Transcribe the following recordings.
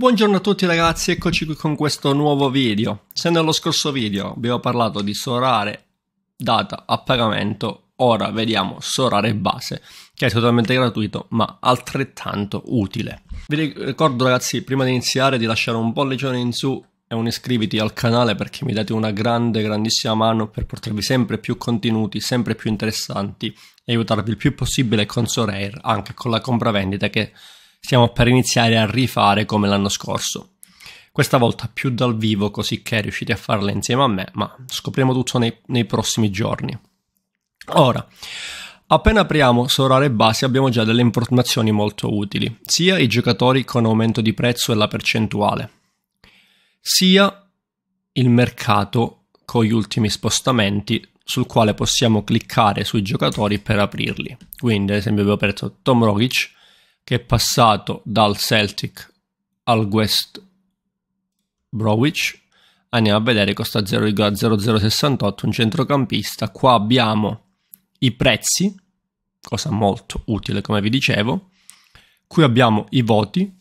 Buongiorno a tutti ragazzi, eccoci qui con questo nuovo video. Se nello scorso video abbiamo parlato di sorare data a pagamento, ora vediamo sorare base, che è totalmente gratuito ma altrettanto utile. Vi ricordo ragazzi, prima di iniziare, di lasciare un pollicione in su e un iscriviti al canale perché mi date una grande, grandissima mano per portarvi sempre più contenuti, sempre più interessanti e aiutarvi il più possibile con Sorare, anche con la compravendita che Stiamo per iniziare a rifare come l'anno scorso. Questa volta più dal vivo, così che riuscite a farla insieme a me, ma scopriamo tutto nei, nei prossimi giorni. Ora, Appena apriamo Sorare Basi abbiamo già delle informazioni molto utili, sia i giocatori con aumento di prezzo e la percentuale, sia il mercato con gli ultimi spostamenti sul quale possiamo cliccare sui giocatori per aprirli. Quindi ad esempio abbiamo aperto Tom Rogic che è passato dal Celtic al West Browich. Andiamo a vedere, costa 0,0068 un centrocampista. Qua abbiamo i prezzi, cosa molto utile come vi dicevo. Qui abbiamo i voti,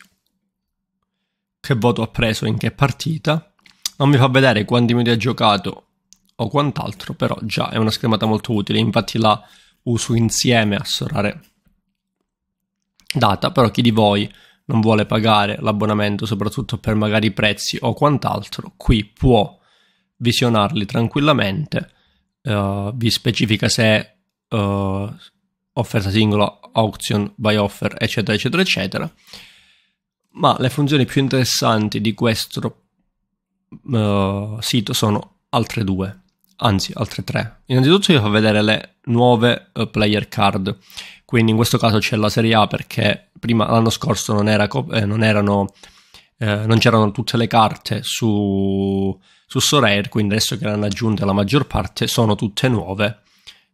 che voto ha preso in che partita. Non mi fa vedere quanti minuti ha giocato o quant'altro, però già è una schermata molto utile. Infatti la uso insieme a sorare data, però chi di voi non vuole pagare l'abbonamento soprattutto per magari prezzi o quant'altro, qui può visionarli tranquillamente, uh, vi specifica se uh, offerta singola, auction, buy offer, eccetera, eccetera, eccetera. Ma le funzioni più interessanti di questo uh, sito sono altre due anzi altre tre. Innanzitutto vi fa vedere le nuove uh, player card, quindi in questo caso c'è la Serie A perché prima l'anno scorso non, era, eh, non, erano, eh, non c'erano tutte le carte su, su Sorare, quindi adesso che ne hanno aggiunte la maggior parte sono tutte nuove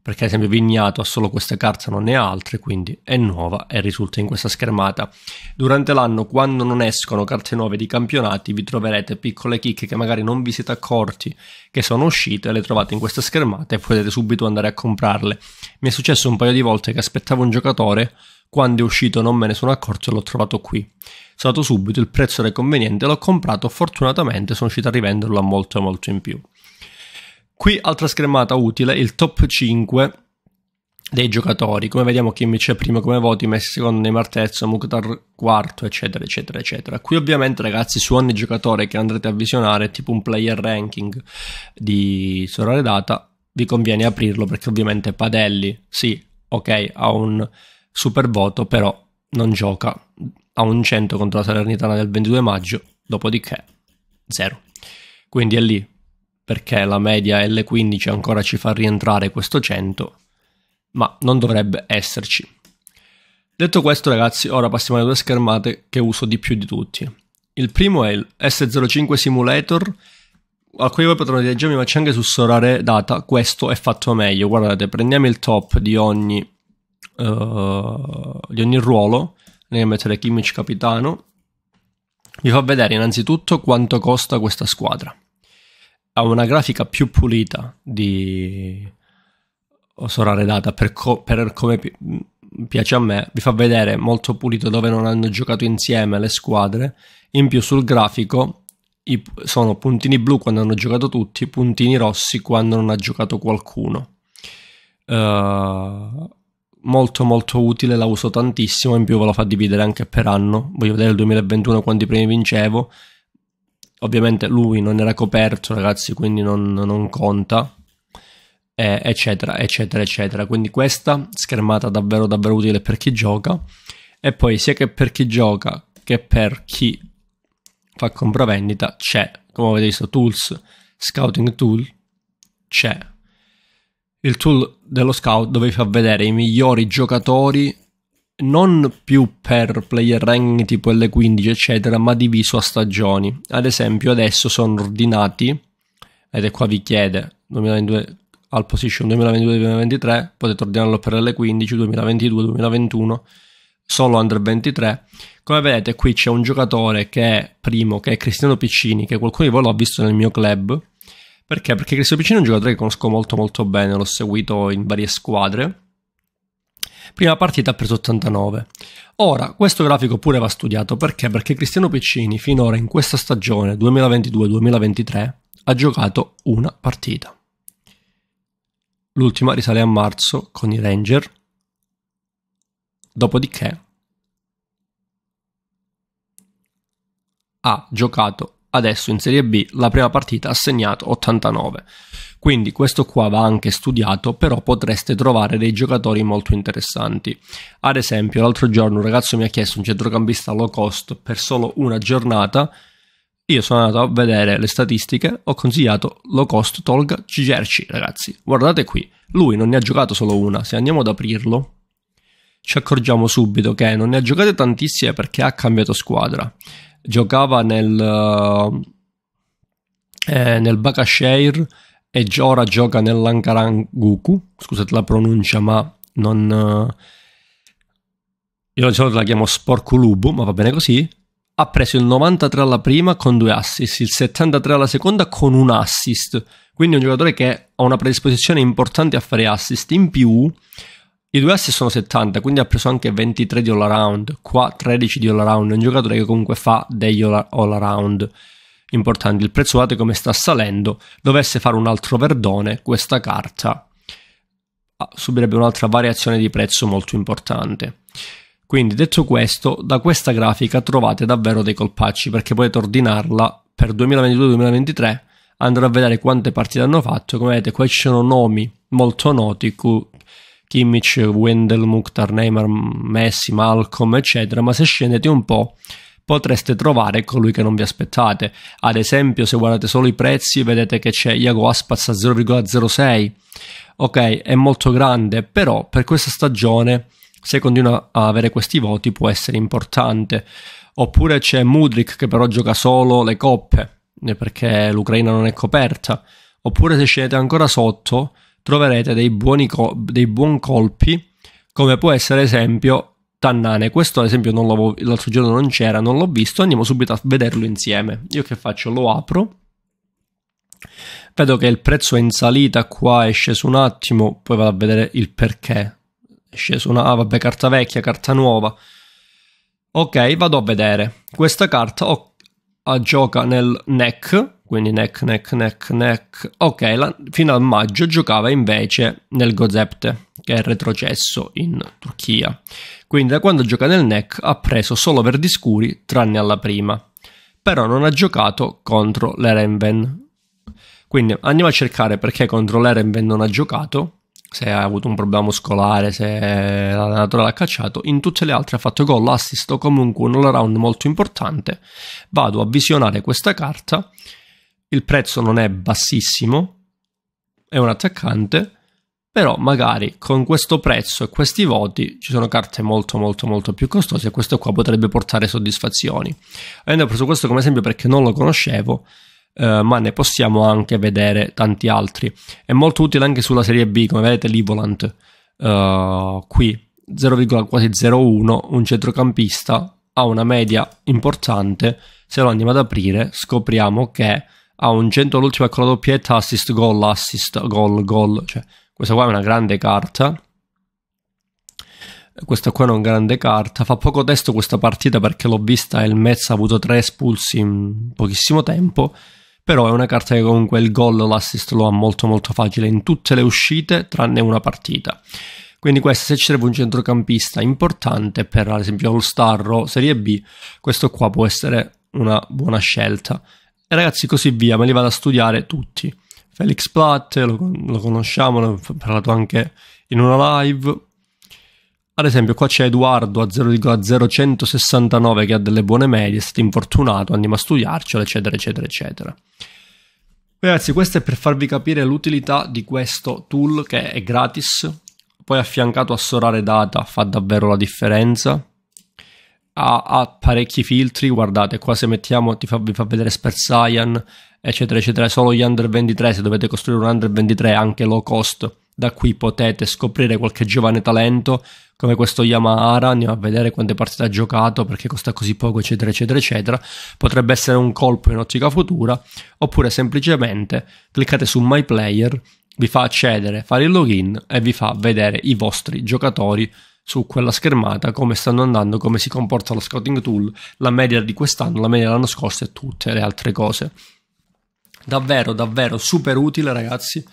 perché ad esempio Vignato ha solo questa carta, non ne ha altre, quindi è nuova e risulta in questa schermata. Durante l'anno, quando non escono carte nuove di campionati, vi troverete piccole chicche che magari non vi siete accorti che sono uscite, le trovate in questa schermata e potete subito andare a comprarle. Mi è successo un paio di volte che aspettavo un giocatore, quando è uscito non me ne sono accorto e l'ho trovato qui. Sono andato subito, il prezzo era conveniente, l'ho comprato, fortunatamente sono riuscito a rivenderlo a molto molto in più. Qui altra schermata utile, il top 5 dei giocatori. Come vediamo Kimmich è primo come voti, Messi secondo, Neymar terzo, Mukhtar quarto, eccetera, eccetera, eccetera. Qui ovviamente ragazzi su ogni giocatore che andrete a visionare, tipo un player ranking di Sorare Data, vi conviene aprirlo perché ovviamente Padelli, sì, ok, ha un super voto, però non gioca, a un 100 contro la Salernitana del 22 maggio, dopodiché 0. Quindi è lì, perché la media L15 ancora ci fa rientrare questo 100, ma non dovrebbe esserci. Detto questo ragazzi, ora passiamo alle due schermate che uso di più di tutti. Il primo è il S05 Simulator, a cui voi potranno leggermi, ma c'è anche su Sorare Data, questo è fatto meglio, guardate, prendiamo il top di ogni, uh, di ogni ruolo, andiamo a mettere Kimmich Capitano, vi fa vedere innanzitutto quanto costa questa squadra ha una grafica più pulita di Sora Redata per, co- per come pi- piace a me, vi fa vedere molto pulito dove non hanno giocato insieme le squadre, in più sul grafico i, sono puntini blu quando hanno giocato tutti, puntini rossi quando non ha giocato qualcuno. Uh, molto molto utile, la uso tantissimo, in più ve la fa dividere anche per anno. Voglio vedere il 2021 quanti primi vincevo ovviamente lui non era coperto ragazzi quindi non, non conta eh, eccetera eccetera eccetera quindi questa schermata davvero davvero utile per chi gioca e poi sia che per chi gioca che per chi fa compravendita c'è come avete visto tools scouting tool c'è il tool dello scout dove fa vedere i migliori giocatori non più per player rank tipo L15 eccetera, ma diviso a stagioni. Ad esempio adesso sono ordinati, ed è qua vi chiede, 2022, al position 2022-2023, potete ordinarlo per L15, 2022-2021, solo under 23. Come vedete qui c'è un giocatore che è primo, che è Cristiano Piccini, che qualcuno di voi l'ha visto nel mio club. Perché? Perché Cristiano Piccini è un giocatore che conosco molto molto bene, l'ho seguito in varie squadre prima partita ha preso 89. Ora, questo grafico pure va studiato perché? Perché Cristiano Piccini finora in questa stagione 2022-2023 ha giocato una partita. L'ultima risale a marzo con i Ranger, dopodiché ha giocato adesso in Serie B la prima partita ha segnato 89. Quindi questo qua va anche studiato, però potreste trovare dei giocatori molto interessanti. Ad esempio, l'altro giorno un ragazzo mi ha chiesto un centrocampista low cost per solo una giornata. Io sono andato a vedere le statistiche, ho consigliato low cost Tolga Cigerci, ragazzi. Guardate qui, lui non ne ha giocato solo una, se andiamo ad aprirlo ci accorgiamo subito che non ne ha giocate tantissime perché ha cambiato squadra giocava nel, eh, eh nel Bakasheir e ora gioca nell'Ankaranguku. Scusate la pronuncia, ma non. Eh, io di solito la chiamo Sporculubu, ma va bene così. Ha preso il 93 alla prima con due assist, il 73 alla seconda con un assist. Quindi è un giocatore che ha una predisposizione importante a fare assist. In più, i due assi sono 70, quindi ha preso anche 23 di all around, qua 13 di all around, è un giocatore che comunque fa degli all around importanti. Il prezzo guardate come sta salendo, dovesse fare un altro verdone, questa carta ah, subirebbe un'altra variazione di prezzo molto importante. Quindi detto questo, da questa grafica trovate davvero dei colpacci perché potete ordinarla per 2022-2023, andrò a vedere quante partite hanno fatto, come vedete qua ci sono nomi molto noti Kimmich, Wendel, Mukhtar, Neymar, Messi, Malcolm, eccetera, ma se scendete un po' potreste trovare colui che non vi aspettate. Ad esempio, se guardate solo i prezzi, vedete che c'è Iago Aspas a 0,06. Ok, è molto grande, però per questa stagione, se continua a avere questi voti, può essere importante. Oppure c'è Mudrik che però gioca solo le coppe, eh, perché l'Ucraina non è coperta. Oppure se scendete ancora sotto, troverete dei, buoni co- dei buon colpi, come può essere esempio Tannane. Questo ad esempio l'altro giorno non c'era, non l'ho visto, andiamo subito a vederlo insieme. Io che faccio? Lo apro. Vedo che il prezzo è in salita, qua è sceso un attimo, poi vado a vedere il perché. È sceso una... Ah, vabbè, carta vecchia, carta nuova. Ok, vado a vedere. Questa carta oh, gioca nel neck, quindi neck, neck, neck, neck. Ok, la, fino a maggio giocava invece nel Gozepte, che è retrocesso in Turchia. Quindi da quando gioca nel neck ha preso solo verdi scuri, tranne alla prima. Però non ha giocato contro l'Erenven. Quindi andiamo a cercare perché contro l'Erenven non ha giocato, se ha avuto un problema muscolare, se l'allenatore l'ha cacciato, in tutte le altre ha fatto gol, assist o comunque un all-round molto importante. Vado a visionare questa carta il prezzo non è bassissimo, è un attaccante, però magari con questo prezzo e questi voti ci sono carte molto molto molto più costose e questo qua potrebbe portare soddisfazioni. Avendo preso questo come esempio perché non lo conoscevo, eh, ma ne possiamo anche vedere tanti altri. È molto utile anche sulla serie B, come vedete l'Ivolant eh, qui 0,01, un centrocampista ha una media importante, se lo andiamo ad aprire scopriamo che ha un 100 all'ultimo con la doppietta, assist gol, assist gol, gol. Cioè, questa qua è una grande carta. Questa qua è una grande carta. Fa poco testo questa partita perché l'ho vista e il Metz ha avuto tre espulsi in pochissimo tempo. Però è una carta che comunque il gol, l'assist lo ha molto molto facile in tutte le uscite tranne una partita. Quindi questo, se ci serve un centrocampista importante per ad esempio All Star o Serie B, questo qua può essere una buona scelta e ragazzi così via, me li vado a studiare tutti. Felix Platt, lo, lo conosciamo, ne ho parlato anche in una live. Ad esempio qua c'è Edoardo a 0,0169 che ha delle buone medie, è stato infortunato, andiamo a studiarcelo, eccetera, eccetera, eccetera. Ragazzi, questo è per farvi capire l'utilità di questo tool che è gratis, poi affiancato a Sorare Data fa davvero la differenza, ha, ha, parecchi filtri, guardate qua se mettiamo, ti fa, vi fa vedere per eccetera, eccetera, solo gli under 23, se dovete costruire un under 23 anche low cost, da qui potete scoprire qualche giovane talento come questo Yamahara, andiamo a vedere quante partite ha giocato perché costa così poco eccetera eccetera eccetera, potrebbe essere un colpo in ottica futura oppure semplicemente cliccate su My Player, vi fa accedere, fare il login e vi fa vedere i vostri giocatori su quella schermata come stanno andando, come si comporta lo scouting tool, la media di quest'anno, la media dell'anno scorso e tutte le altre cose. Davvero, davvero super utile ragazzi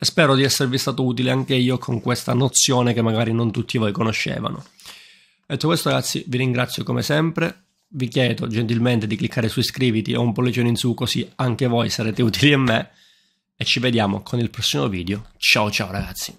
e spero di esservi stato utile anche io con questa nozione che magari non tutti voi conoscevano. Detto questo ragazzi vi ringrazio come sempre, vi chiedo gentilmente di cliccare su iscriviti o un pollicino in su così anche voi sarete utili a me e ci vediamo con il prossimo video. Ciao ciao ragazzi!